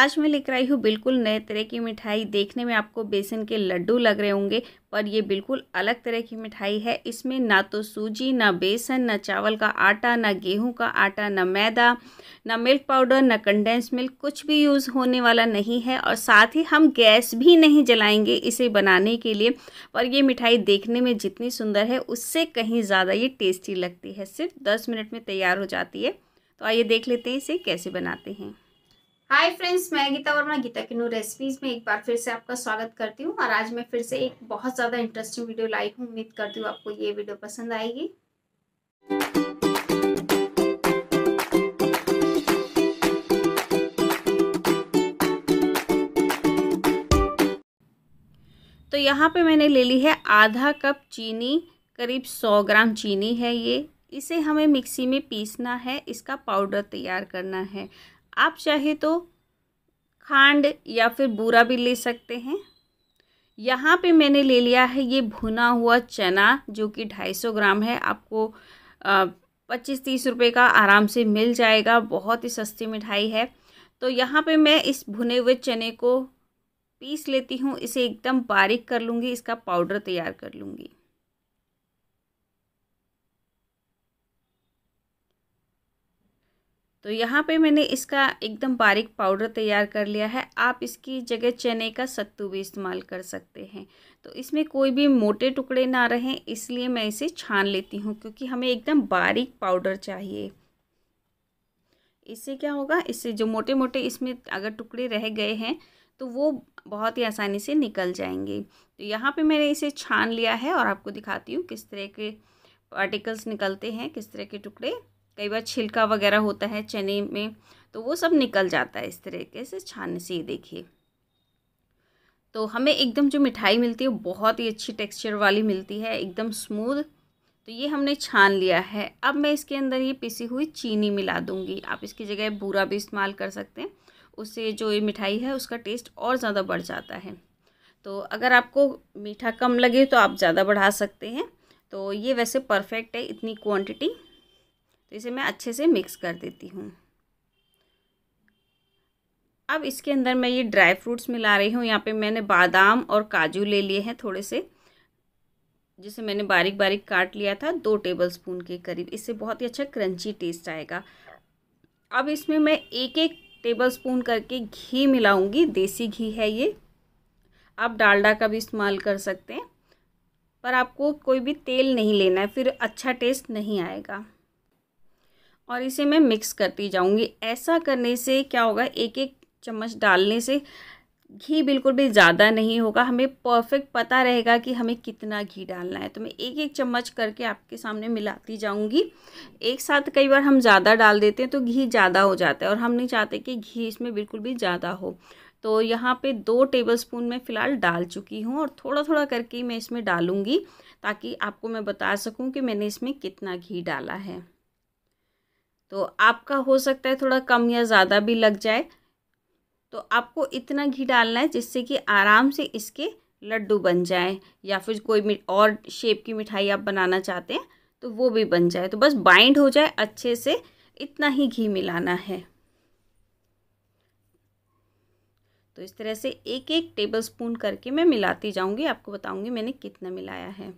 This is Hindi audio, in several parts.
आज मैं लेकर आई हूँ बिल्कुल नए तरह की मिठाई देखने में आपको बेसन के लड्डू लग रहे होंगे पर ये बिल्कुल अलग तरह की मिठाई है इसमें ना तो सूजी ना बेसन ना चावल का आटा ना गेहूं का आटा ना मैदा ना मिल्क पाउडर ना कंडेंस मिल्क कुछ भी यूज़ होने वाला नहीं है और साथ ही हम गैस भी नहीं जलाएंगे इसे बनाने के लिए और ये मिठाई देखने में जितनी सुंदर है उससे कहीं ज़्यादा ये टेस्टी लगती है सिर्फ दस मिनट में तैयार हो जाती है तो आइए देख लेते हैं इसे कैसे बनाते हैं हाय फ्रेंड्स मैं गीता वर्मा गीता की रेसिपीज में एक बार फिर से आपका स्वागत करती हूँ और आज मैं फिर से एक बहुत ज़्यादा इंटरेस्टिंग वीडियो लाई हूँ उम्मीद करती हूँ आपको ये वीडियो पसंद आएगी तो यहाँ पे मैंने ले ली है आधा कप चीनी करीब सौ ग्राम चीनी है ये इसे हमें मिक्सी में पीसना है इसका पाउडर तैयार करना है आप चाहे तो खांड या फिर बूरा भी ले सकते हैं यहाँ पे मैंने ले लिया है ये भुना हुआ चना जो कि 250 ग्राम है आपको पच्चीस तीस रुपये का आराम से मिल जाएगा बहुत ही सस्ती मिठाई है तो यहाँ पे मैं इस भुने हुए चने को पीस लेती हूँ इसे एकदम बारीक कर लूँगी इसका पाउडर तैयार कर लूँगी तो यहाँ पे मैंने इसका एकदम बारीक पाउडर तैयार कर लिया है आप इसकी जगह चने का सत्तू भी इस्तेमाल कर सकते हैं तो इसमें कोई भी मोटे टुकड़े ना रहें इसलिए मैं इसे छान लेती हूँ क्योंकि हमें एकदम बारीक पाउडर चाहिए इससे क्या होगा इससे जो मोटे मोटे इसमें अगर टुकड़े रह गए हैं तो वो बहुत ही आसानी से निकल जाएंगे तो यहाँ पे मैंने इसे छान लिया है और आपको दिखाती हूँ किस तरह के पार्टिकल्स निकलते हैं किस तरह के टुकड़े कई बार छिलका वगैरह होता है चने में तो वो सब निकल जाता है इस तरीके से छान से ये देखिए तो हमें एकदम जो मिठाई मिलती है बहुत ही अच्छी टेक्सचर वाली मिलती है एकदम स्मूद तो ये हमने छान लिया है अब मैं इसके अंदर ये पिसी हुई चीनी मिला दूंगी आप इसकी जगह बूरा भी इस्तेमाल कर सकते हैं उससे जो ये मिठाई है उसका टेस्ट और ज़्यादा बढ़ जाता है तो अगर आपको मीठा कम लगे तो आप ज़्यादा बढ़ा सकते हैं तो ये वैसे परफेक्ट है इतनी क्वांटिटी तो इसे मैं अच्छे से मिक्स कर देती हूँ अब इसके अंदर मैं ये ड्राई फ्रूट्स मिला रही हूँ यहाँ पे मैंने बादाम और काजू ले लिए हैं थोड़े से जिसे मैंने बारीक बारीक काट लिया था दो टेबल स्पून के करीब इससे बहुत ही अच्छा क्रंची टेस्ट आएगा अब इसमें मैं एक एक टेबल स्पून करके घी मिलाऊंगी देसी घी है ये आप डालडा का भी इस्तेमाल कर सकते हैं पर आपको कोई भी तेल नहीं लेना है फिर अच्छा टेस्ट नहीं आएगा और इसे मैं मिक्स करती जाऊँगी ऐसा करने से क्या होगा एक एक चम्मच डालने से घी बिल्कुल भी ज़्यादा नहीं होगा हमें परफेक्ट पता रहेगा कि हमें कितना घी डालना है तो मैं एक एक चम्मच करके आपके सामने मिलाती जाऊंगी एक साथ कई बार हम ज़्यादा डाल देते हैं तो घी ज़्यादा हो जाता है और हम नहीं चाहते कि घी इसमें बिल्कुल भी ज़्यादा हो तो यहाँ पे दो टेबलस्पून मैं फ़िलहाल डाल चुकी हूँ और थोड़ा थोड़ा करके मैं इसमें डालूँगी ताकि आपको मैं बता सकूँ कि मैंने इसमें कितना घी डाला है तो आपका हो सकता है थोड़ा कम या ज़्यादा भी लग जाए तो आपको इतना घी डालना है जिससे कि आराम से इसके लड्डू बन जाएँ या फिर कोई और शेप की मिठाई आप बनाना चाहते हैं तो वो भी बन जाए तो बस बाइंड हो जाए अच्छे से इतना ही घी मिलाना है तो इस तरह से एक एक टेबल स्पून करके मैं मिलाती जाऊंगी आपको बताऊंगी मैंने कितना मिलाया है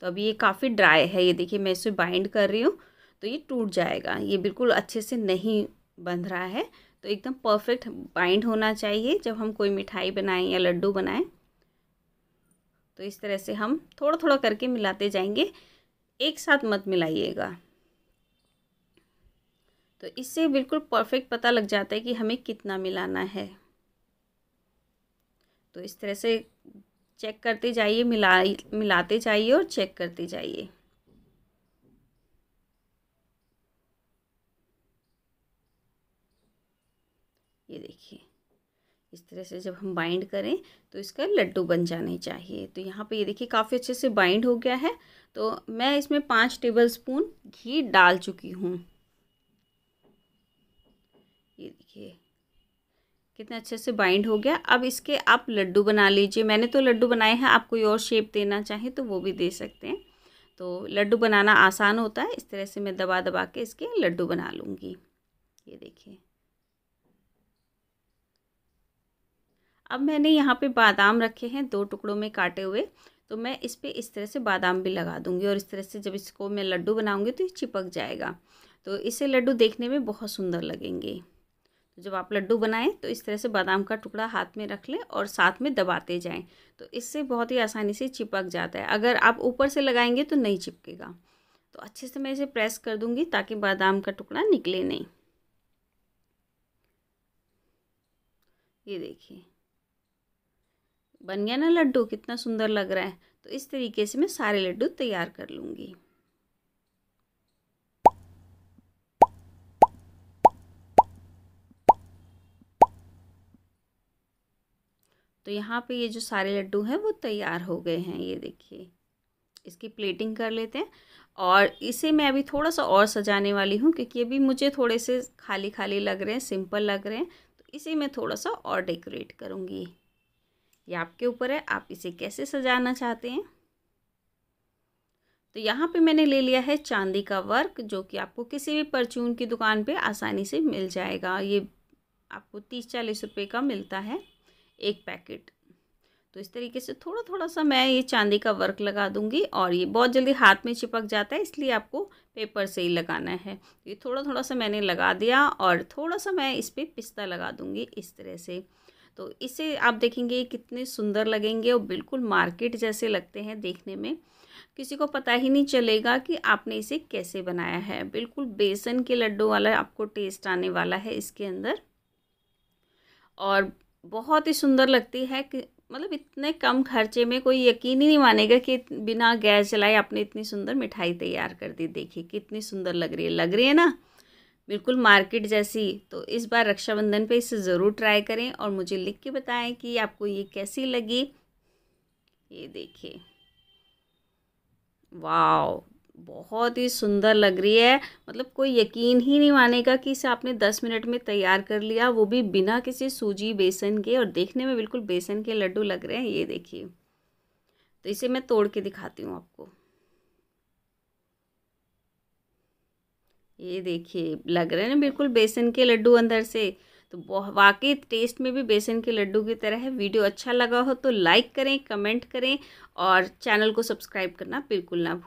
तो अभी ये काफ़ी ड्राई है ये देखिए मैं इसे बाइंड कर रही हूँ तो ये टूट जाएगा ये बिल्कुल अच्छे से नहीं बंध रहा है तो एकदम परफेक्ट बाइंड होना चाहिए जब हम कोई मिठाई बनाएं या लड्डू बनाएं तो इस तरह से हम थोड़ा थोड़ा करके मिलाते जाएंगे एक साथ मत मिलाइएगा तो इससे बिल्कुल परफेक्ट पता लग जाता है कि हमें कितना मिलाना है तो इस तरह से चेक करते जाइए मिला मिलाते जाइए और चेक करते जाइए ये देखिए इस तरह से जब हम बाइंड करें तो इसका लड्डू बन जाने चाहिए तो यहाँ पे ये देखिए काफ़ी अच्छे से बाइंड हो गया है तो मैं इसमें पाँच टेबल स्पून घी डाल चुकी हूँ ये देखिए कितने अच्छे से बाइंड हो गया अब इसके आप लड्डू बना लीजिए मैंने तो लड्डू बनाए हैं आप कोई और शेप देना चाहें तो वो भी दे सकते हैं तो लड्डू बनाना आसान होता है इस तरह से मैं दबा दबा के इसके लड्डू बना लूँगी ये देखिए अब मैंने यहाँ पे बादाम रखे हैं दो टुकड़ों में काटे हुए तो मैं इस पर इस तरह से बादाम भी लगा दूँगी और इस तरह से जब इसको मैं लड्डू बनाऊँगी तो ये चिपक जाएगा तो इसे लड्डू देखने में बहुत सुंदर लगेंगे तो जब आप लड्डू बनाएं तो इस तरह से बादाम का टुकड़ा हाथ में रख लें और साथ में दबाते जाएं तो इससे बहुत ही आसानी से चिपक जाता है अगर आप ऊपर से लगाएंगे तो नहीं चिपकेगा तो अच्छे से मैं इसे प्रेस कर दूंगी ताकि बादाम का टुकड़ा निकले नहीं ये देखिए बन गया ना लड्डू कितना सुंदर लग रहा है तो इस तरीके से मैं सारे लड्डू तैयार कर लूँगी तो यहाँ पे ये जो सारे लड्डू हैं वो तैयार हो गए हैं ये देखिए इसकी प्लेटिंग कर लेते हैं और इसे मैं अभी थोड़ा सा और सजाने वाली हूँ क्योंकि अभी मुझे थोड़े से खाली खाली लग रहे हैं सिंपल लग रहे हैं तो इसे मैं थोड़ा सा और डेकोरेट करूँगी ये आपके ऊपर है आप इसे कैसे सजाना चाहते हैं तो यहाँ पे मैंने ले लिया है चांदी का वर्क जो कि आपको किसी भी परचून की दुकान पे आसानी से मिल जाएगा ये आपको तीस चालीस रुपये का मिलता है एक पैकेट तो इस तरीके से थोड़ा थोड़ा सा मैं ये चांदी का वर्क लगा दूंगी और ये बहुत जल्दी हाथ में चिपक जाता है इसलिए आपको पेपर से ही लगाना है ये थोड़ा थोड़ा सा मैंने लगा दिया और थोड़ा सा मैं इस पर पिस्ता लगा दूंगी इस तरह से तो इसे आप देखेंगे कितने सुंदर लगेंगे और बिल्कुल मार्केट जैसे लगते हैं देखने में किसी को पता ही नहीं चलेगा कि आपने इसे कैसे बनाया है बिल्कुल बेसन के लड्डू वाला आपको टेस्ट आने वाला है इसके अंदर और बहुत ही सुंदर लगती है कि मतलब इतने कम खर्चे में कोई यकीन ही नहीं मानेगा कि बिना गैस जलाए आपने इतनी सुंदर मिठाई तैयार कर दी देखिए कितनी सुंदर लग रही है लग रही है ना बिल्कुल मार्केट जैसी तो इस बार रक्षाबंधन पे इसे ज़रूर ट्राई करें और मुझे लिख के बताएं कि आपको ये कैसी लगी ये देखिए वाओ बहुत ही सुंदर लग रही है मतलब कोई यकीन ही नहीं मानेगा कि इसे आपने दस मिनट में तैयार कर लिया वो भी बिना किसी सूजी बेसन के और देखने में बिल्कुल बेसन के लड्डू लग रहे हैं ये देखिए तो इसे मैं तोड़ के दिखाती हूँ आपको ये देखिए लग रहे हैं ना बिल्कुल बेसन के लड्डू अंदर से तो वाकई टेस्ट में भी बेसन के लड्डू की तरह है वीडियो अच्छा लगा हो तो लाइक करें कमेंट करें और चैनल को सब्सक्राइब करना बिल्कुल ना भूलें